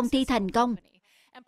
công ty thành công.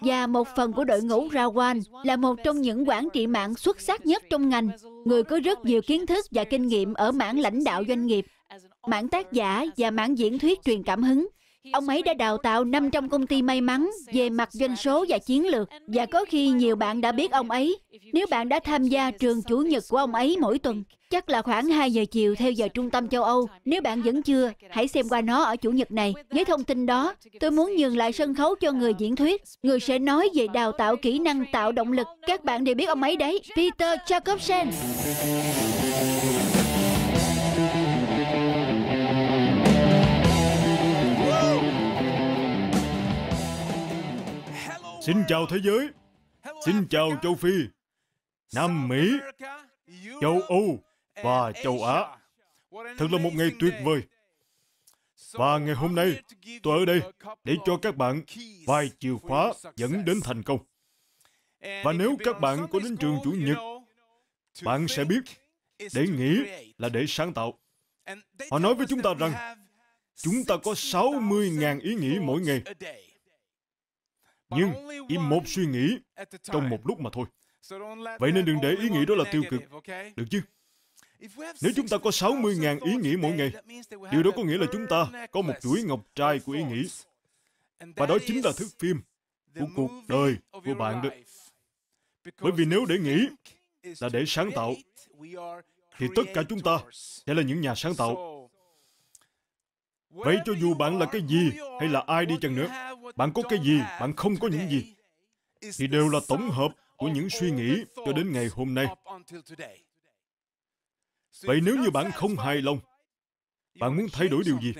Và một phần của đội ngũ Rawan là một trong những quản trị mạng xuất sắc nhất trong ngành, người có rất nhiều kiến thức và kinh nghiệm ở mảng lãnh đạo doanh nghiệp, mảng tác giả và mảng diễn thuyết truyền cảm hứng. Ông ấy đã đào tạo 500 công ty may mắn về mặt doanh số và chiến lược. Và có khi nhiều bạn đã biết ông ấy. Nếu bạn đã tham gia trường chủ nhật của ông ấy mỗi tuần, chắc là khoảng 2 giờ chiều theo giờ trung tâm châu Âu. Nếu bạn vẫn chưa, hãy xem qua nó ở chủ nhật này. Với thông tin đó, tôi muốn nhường lại sân khấu cho người diễn thuyết. Người sẽ nói về đào tạo kỹ năng tạo động lực. Các bạn đều biết ông ấy đấy, Peter Jacobsen. Xin chào thế giới Xin chào châu Phi Nam Mỹ Châu Âu và châu Á Thật là một ngày tuyệt vời Và ngày hôm nay tôi ở đây để cho các bạn vài chìa khóa dẫn đến thành công Và nếu các bạn có đến trường Chủ nhật Bạn sẽ biết để nghĩ là để sáng tạo Họ nói với chúng ta rằng Chúng ta có 60.000 ý nghĩ mỗi ngày nhưng chỉ một suy nghĩ trong một lúc mà thôi. Vậy nên đừng để ý nghĩ đó là tiêu cực, được chứ? Nếu chúng ta có 60.000 ý nghĩ mỗi ngày, điều đó có nghĩa là chúng ta có một chuỗi ngọc trai của ý nghĩ. Và đó chính là thước phim của cuộc đời của bạn đó. Bởi vì nếu để nghĩ là để sáng tạo, thì tất cả chúng ta sẽ là những nhà sáng tạo. Vậy cho dù bạn là cái gì hay là ai đi chăng nữa, bạn có cái gì, bạn không có những gì, thì đều là tổng hợp của những suy nghĩ cho đến ngày hôm nay. Vậy nếu như bạn không hài lòng, bạn muốn thay đổi điều gì,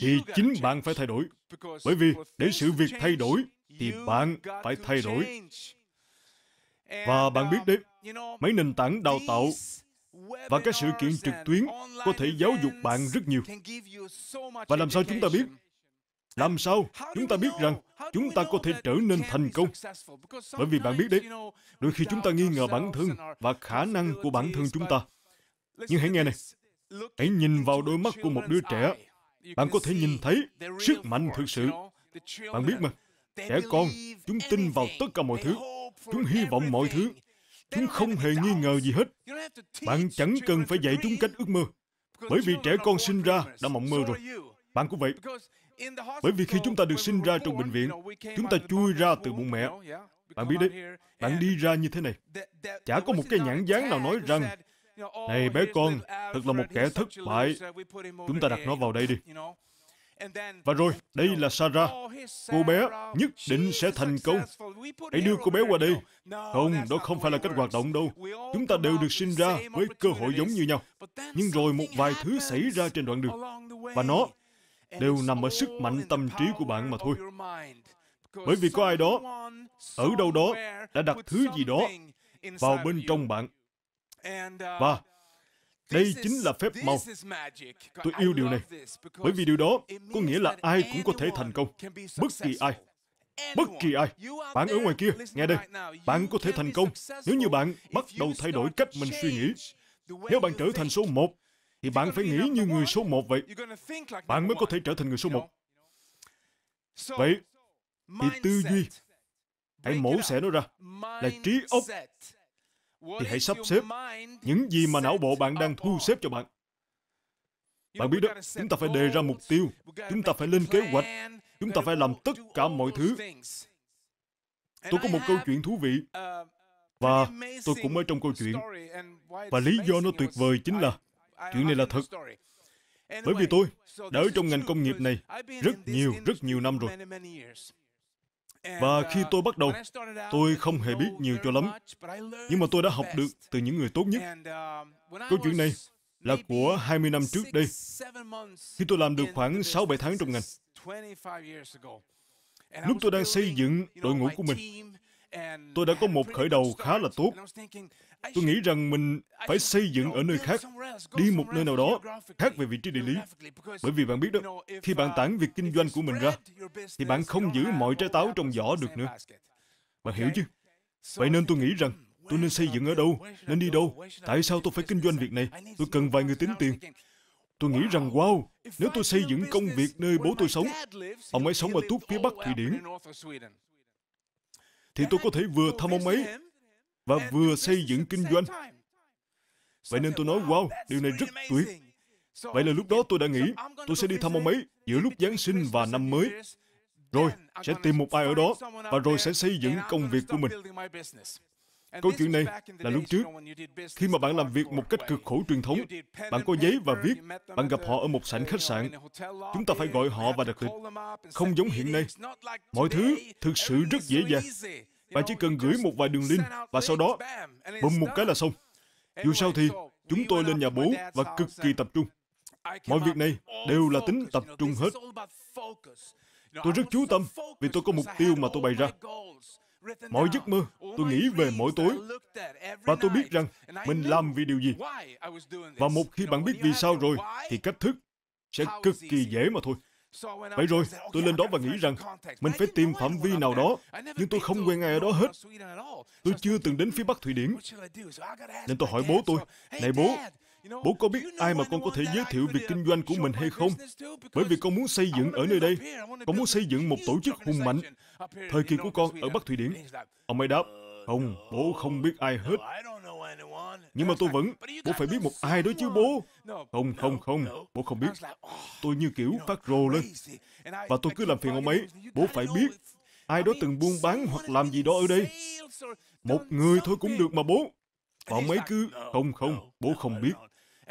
thì chính bạn phải thay đổi. Bởi vì để sự việc thay đổi, thì bạn phải thay đổi. Và bạn biết đấy, mấy nền tảng đào tạo và các sự kiện trực tuyến có thể giáo dục bạn rất nhiều. Và làm sao chúng ta biết? Làm sao chúng ta biết rằng chúng ta có thể trở nên thành công? Bởi vì bạn biết đấy, đôi khi chúng ta nghi ngờ bản thân và khả năng của bản thân chúng ta. Nhưng hãy nghe này, hãy nhìn vào đôi mắt của một đứa trẻ. Bạn có thể nhìn thấy sức mạnh thực sự. Bạn biết mà, trẻ con, chúng tin vào tất cả mọi thứ. Chúng hy vọng mọi thứ Chúng không hề nghi ngờ gì hết. Bạn chẳng cần phải dạy chúng cách ước mơ. Bởi vì trẻ con sinh ra đã mộng mơ rồi. Bạn cũng vậy. Bởi vì khi chúng ta được sinh ra trong bệnh viện, chúng ta chui ra từ bụng mẹ. Bạn biết đấy, bạn đi ra như thế này. Chả có một cái nhãn dáng nào nói rằng này bé con, thật là một kẻ thất bại. Chúng ta đặt nó vào đây đi. Và rồi, đây là Sarah. Cô bé nhất định sẽ thành công. Hãy đưa cô bé qua đây. Không, đó không phải là cách hoạt động đâu. Chúng ta đều được sinh ra với cơ hội giống như nhau. Nhưng rồi một vài thứ xảy ra trên đoạn đường. Và nó đều nằm ở sức mạnh tâm trí của bạn mà thôi. Bởi vì có ai đó, ở đâu đó, đã đặt thứ gì đó vào bên trong bạn. Uh, Và đây chính là phép màu. Tôi yêu điều này, bởi vì điều đó có nghĩa là ai cũng có thể thành công, bất kỳ ai. Bất kỳ ai, bạn ở ngoài kia, nghe đây, bạn có thể thành công nếu như bạn bắt đầu thay đổi cách mình suy nghĩ. Nếu bạn trở thành số một, thì bạn phải nghĩ như người số một vậy. Bạn mới có thể trở thành người số một. Vậy, thì tư duy, hãy mổ xẻ nó ra, là trí óc thì hãy sắp xếp những gì mà não bộ bạn đang thu xếp cho bạn. Bạn biết đó, chúng ta phải đề ra mục tiêu, chúng ta phải lên kế hoạch, chúng ta phải làm tất cả mọi thứ. Tôi có một câu chuyện thú vị, và tôi cũng ở trong câu chuyện. Và lý do nó tuyệt vời chính là, chuyện này là thật. Bởi vì tôi đã ở trong ngành công nghiệp này rất nhiều, rất nhiều năm rồi. Và khi uh, tôi bắt đầu, tôi không hề biết nhiều cho lắm, nhưng mà tôi đã học được từ những người tốt nhất. Uh, Câu chuyện này là của 20 năm trước đây, khi tôi làm được khoảng 6-7 tháng trong ngành. Lúc tôi đang xây dựng đội ngũ của mình, tôi đã có một khởi đầu khá là tốt Tôi nghĩ rằng mình phải xây dựng ở nơi khác, đi một nơi nào đó khác về vị trí địa lý. Bởi vì bạn biết đó, khi bạn tản việc kinh doanh của mình ra, thì bạn không giữ mọi trái táo trong giỏ được nữa. Bạn hiểu chứ? Vậy nên tôi nghĩ rằng tôi nên xây dựng ở đâu, nên đi đâu. Tại sao tôi phải kinh doanh việc này? Tôi cần vài người tính tiền. Tôi nghĩ rằng, wow, nếu tôi xây dựng công việc nơi bố tôi sống, ông ấy sống ở tuốt phía bắc Thụy Điển, thì tôi có thể vừa thăm ông ấy, và vừa xây dựng kinh doanh. Vậy nên tôi nói, wow, điều này rất tuyệt. Vậy là lúc đó tôi đã nghĩ, tôi sẽ đi thăm ông ấy giữa lúc Giáng sinh và năm mới. Rồi, sẽ tìm một ai ở đó, và rồi sẽ xây dựng công việc của mình. Câu chuyện này là lúc trước, khi mà bạn làm việc một cách cực khổ truyền thống, bạn có giấy và viết, bạn gặp họ ở một sảnh khách sạn. Chúng ta phải gọi họ và đặt lịch. Không giống hiện nay, mọi thứ thực sự rất dễ dàng. Bạn chỉ cần gửi một vài đường link và sau đó, bấm một cái là xong. Dù sao thì, chúng tôi lên nhà bố và cực kỳ tập trung. Mọi việc này đều là tính tập trung hết. Tôi rất chú tâm vì tôi có mục tiêu mà tôi bày ra. Mỗi giấc mơ, tôi nghĩ về mỗi tối. Và tôi biết rằng mình làm vì điều gì. Và một khi bạn biết vì sao rồi, thì cách thức sẽ cực kỳ dễ mà thôi. Vậy rồi, tôi lên đó và nghĩ rằng mình phải tìm phạm vi nào đó, nhưng tôi không quen ai ở đó hết. Tôi chưa từng đến phía Bắc Thụy Điển. Nên tôi hỏi bố tôi, Này bố, bố có biết ai mà con có thể giới thiệu việc kinh doanh của mình hay không? Bởi vì con muốn xây dựng ở nơi đây, con muốn xây dựng một tổ chức hùng mạnh. Thời kỳ của con ở Bắc Thụy Điển. Ông ấy đáp, không, bố không biết ai hết. Nhưng mà tôi vẫn, bố phải biết một ai đó chứ bố. Không, không, không, bố không biết. Tôi như kiểu phát rồ lên. Và tôi cứ làm phiền ông ấy. Bố phải biết, ai đó từng buôn bán hoặc làm gì đó ở đây. Một người thôi cũng được mà bố. Và ông ấy cứ, không, không, bố không biết.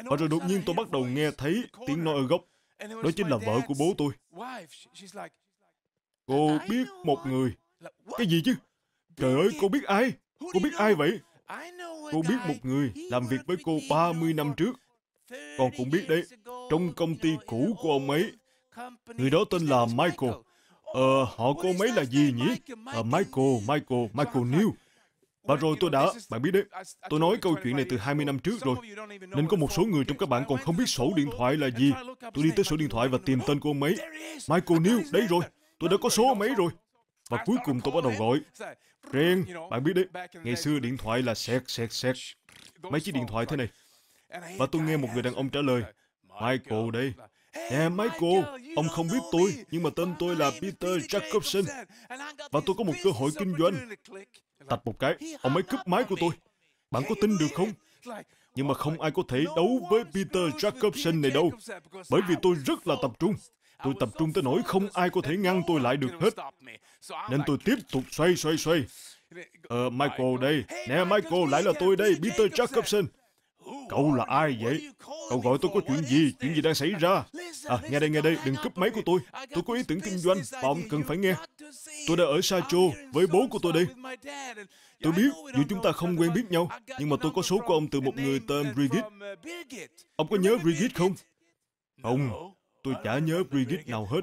Và rồi đột nhiên tôi bắt đầu nghe thấy tiếng nói ở gốc Đó chính là vợ của bố tôi. Cô biết một người. Cái gì chứ? Trời ơi, cô biết ai? Cô biết ai vậy? Cô biết một người làm việc với cô 30 năm trước. Con cũng biết đấy, trong công ty cũ của ông ấy, người đó tên là Michael. Ờ, họ cô mấy là gì nhỉ? Ờ, Michael, Michael, Michael New. Và rồi tôi đã, bạn biết đấy, tôi nói câu chuyện này từ 20 năm trước rồi, nên có một số người trong các bạn còn không biết sổ điện thoại là gì. Tôi đi tới sổ điện thoại và tìm tên của ông ấy. Michael New, đấy rồi, tôi đã có số mấy rồi. Và cuối cùng tôi bắt đầu gọi. Riêng, bạn biết đấy, ngày xưa điện thoại là xét, xét, xét. Mấy chiếc điện thoại thế này. Và tôi nghe một người đàn ông trả lời, Michael đây. Nè Michael, ông không biết tôi, nhưng mà tên tôi là Peter Jacobson. Và tôi có một cơ hội kinh doanh. Tạch một cái, ông ấy cướp máy của tôi. Bạn có tin được không? Nhưng mà oh không ai có thể đấu với Peter Jacobson này đâu, bởi vì tôi rất là tập trung. Tôi tập trung tới nỗi không ai có thể ngăn tôi lại được hết. Nên tôi tiếp tục xoay xoay xoay. Ờ, Michael đây. Nè, Michael, lại là tôi đây, Peter Jacobson. Cậu là ai vậy? Cậu gọi tôi có chuyện gì? Chuyện gì đang xảy ra? À, nghe đây, nghe đây, đừng cướp máy của tôi. Tôi có ý tưởng kinh doanh, và ông cần phải nghe. Tôi đã ở Sacho với bố của tôi đây. Tôi biết, dù chúng ta không quen biết nhau, nhưng mà tôi có số của ông từ một người tên Brigid. Ông có nhớ Brigid không? ông Tôi chả nhớ Brigitte nào hết.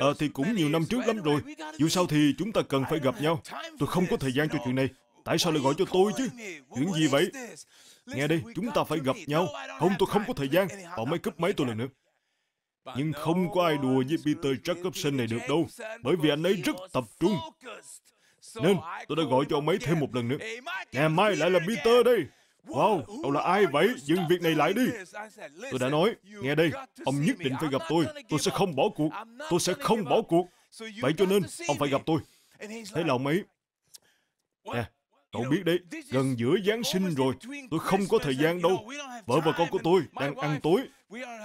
À, thì cũng nhiều năm trước lắm rồi. Dù sao thì chúng ta cần phải gặp nhau. Tôi không có thời gian cho chuyện này. Tại sao lại gọi cho tôi chứ? Chuyện gì vậy? Nghe đi, chúng ta phải gặp nhau. Không, tôi không có thời gian. Bọn máy cúp máy tôi lần nữa. Nhưng không có ai đùa với Peter Jacobson này được đâu, bởi vì anh ấy rất tập trung. Nên tôi đã gọi cho ông ấy thêm một lần nữa. Ngày mai lại là Peter đây. Wow, cậu là ai vậy? Dừng việc này lại đi. Tôi đã nói, nghe đây, ông nhất định phải gặp tôi. Tôi sẽ không bỏ cuộc. Tôi sẽ không bỏ cuộc. Vậy cho nên, ông phải gặp tôi. Thế là ông ấy... Nè, cậu biết đấy, gần giữa Giáng sinh rồi, tôi không có thời gian đâu. Vợ và con của tôi đang ăn tối.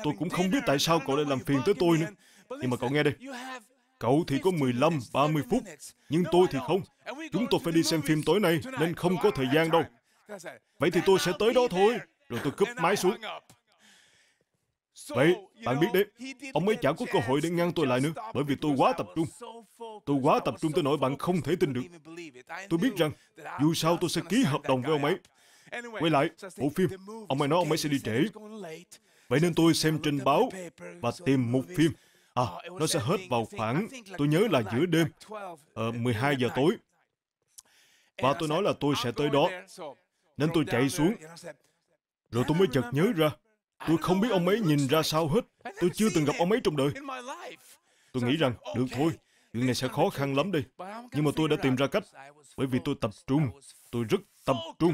Tôi cũng không biết tại sao cậu lại làm phiền tới tôi nữa. Nhưng mà cậu nghe đây, Cậu thì có 15, 30 phút, nhưng tôi thì không. Chúng tôi phải đi xem phim tối nay nên không có thời gian đâu. Vậy thì tôi sẽ tới đó thôi Rồi tôi cúp máy xuống Vậy, bạn biết đấy, ông ấy chẳng có cơ hội để ngăn tôi lại nữa, bởi vì tôi quá tập trung. Tôi quá tập trung tới nỗi bạn không thể tin được. Tôi biết rằng, dù sao tôi sẽ ký hợp đồng với ông ấy. Quay lại, bộ phim, ông ấy nói ông ấy sẽ đi trễ. Vậy nên tôi xem trên báo và tìm một phim. À, nó sẽ hết vào khoảng, tôi nhớ là giữa đêm, ờ, 12 giờ tối. Và tôi nói là tôi sẽ tới đó. Nên tôi chạy xuống Rồi tôi mới chợt nhớ ra Tôi không biết ông ấy nhìn ra sao hết Tôi chưa từng gặp ông ấy trong đời Tôi nghĩ rằng, được thôi Chuyện này sẽ khó khăn lắm đi Nhưng mà tôi đã tìm ra cách Bởi vì tôi tập trung Tôi rất tập trung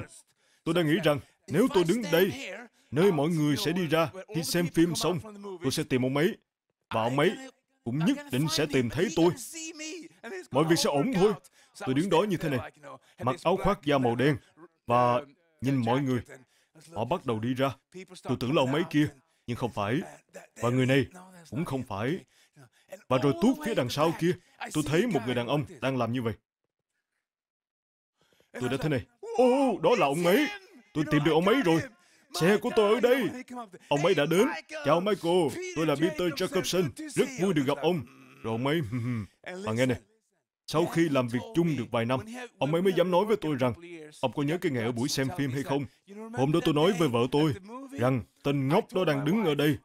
Tôi đã nghĩ rằng Nếu tôi đứng đây Nơi mọi người sẽ đi ra Khi xem phim xong Tôi sẽ tìm ông ấy Và ông ấy Cũng nhất định sẽ tìm thấy tôi Mọi việc sẽ ổn thôi Tôi đứng đó như thế này Mặc áo khoác da màu đen và nhìn mọi người, họ bắt đầu đi ra. Tôi tưởng là ông ấy kia, nhưng không phải. Và người này cũng không phải. Và rồi tuốt phía đằng sau kia, tôi thấy một người đàn ông đang làm như vậy. Tôi đã thế này. Ô, oh, đó là ông ấy. Tôi tìm được ông ấy rồi. Xe của tôi ở đây. Ông ấy đã đến. Chào Michael, tôi là Peter Jacobson. Rất vui được gặp ông. Rồi ông ấy... Mà nghe này, sau khi làm việc chung được vài năm, ông ấy mới dám nói với tôi rằng, ông có nhớ cái ngày ở buổi xem phim hay không? Hôm đó tôi nói với vợ tôi rằng tên ngốc đó đang đứng ở đây.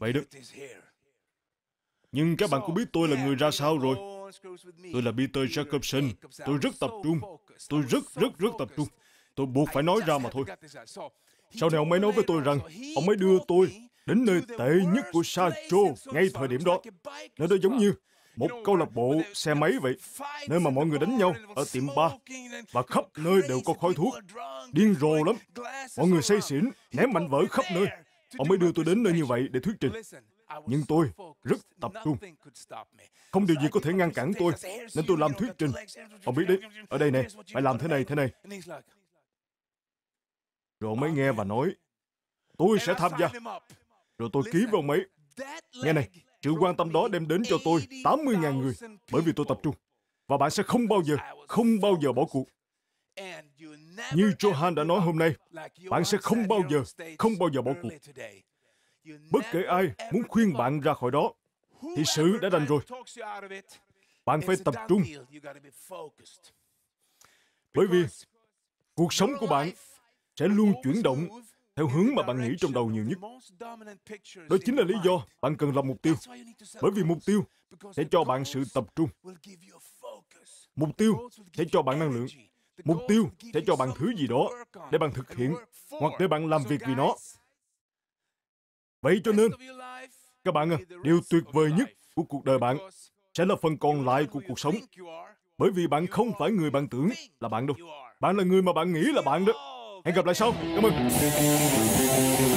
Vậy đó. Nhưng các bạn cũng biết tôi là người ra sao rồi. Tôi là Peter Jacobson. Tôi rất tập trung. Tôi rất rất rất tập trung. Tôi buộc phải nói ra mà thôi. Sau này ông ấy nói với tôi rằng, ông ấy đưa tôi đến nơi tệ nhất của Sacho ngay thời điểm đó. Nơi đó giống như một câu lạc bộ xe máy vậy, nơi mà mọi người đánh nhau ở tiệm bar và khắp nơi đều có khói thuốc, điên rồ lắm. Mọi người say xỉn, ném mạnh vỡ khắp nơi. Ông mới đưa tôi đến nơi như vậy để thuyết trình. Nhưng tôi rất tập trung. Không điều gì có thể ngăn cản tôi, nên tôi làm thuyết trình. Ông biết đấy, ở đây nè, phải làm thế này, thế này. Rồi ông ấy nghe và nói, tôi sẽ tham gia. Rồi tôi ký vào ông Nghe này, sự quan tâm đó đem đến cho tôi 80.000 người bởi vì tôi tập trung. Và bạn sẽ không bao giờ, không bao giờ bỏ cuộc. Như Johan đã nói hôm nay, bạn sẽ không bao giờ, không bao giờ bỏ cuộc. Bất kể ai muốn khuyên bạn ra khỏi đó, thì sự đã đành rồi. Bạn phải tập trung. Bởi vì cuộc sống của bạn sẽ luôn chuyển động theo hướng mà bạn nghĩ trong đầu nhiều nhất. Đó chính là lý do bạn cần lập mục tiêu. Bởi vì mục tiêu sẽ cho bạn sự tập trung. Mục tiêu sẽ cho bạn năng lượng. Mục tiêu sẽ cho bạn thứ gì đó để bạn thực hiện hoặc để bạn làm việc vì nó. Vậy cho nên, các bạn ơi, à, điều tuyệt vời nhất của cuộc đời bạn sẽ là phần còn lại của cuộc sống. Bởi vì bạn không phải người bạn tưởng là bạn đâu. Bạn là người mà bạn nghĩ là bạn đó hẹn gặp lại sau cảm ơn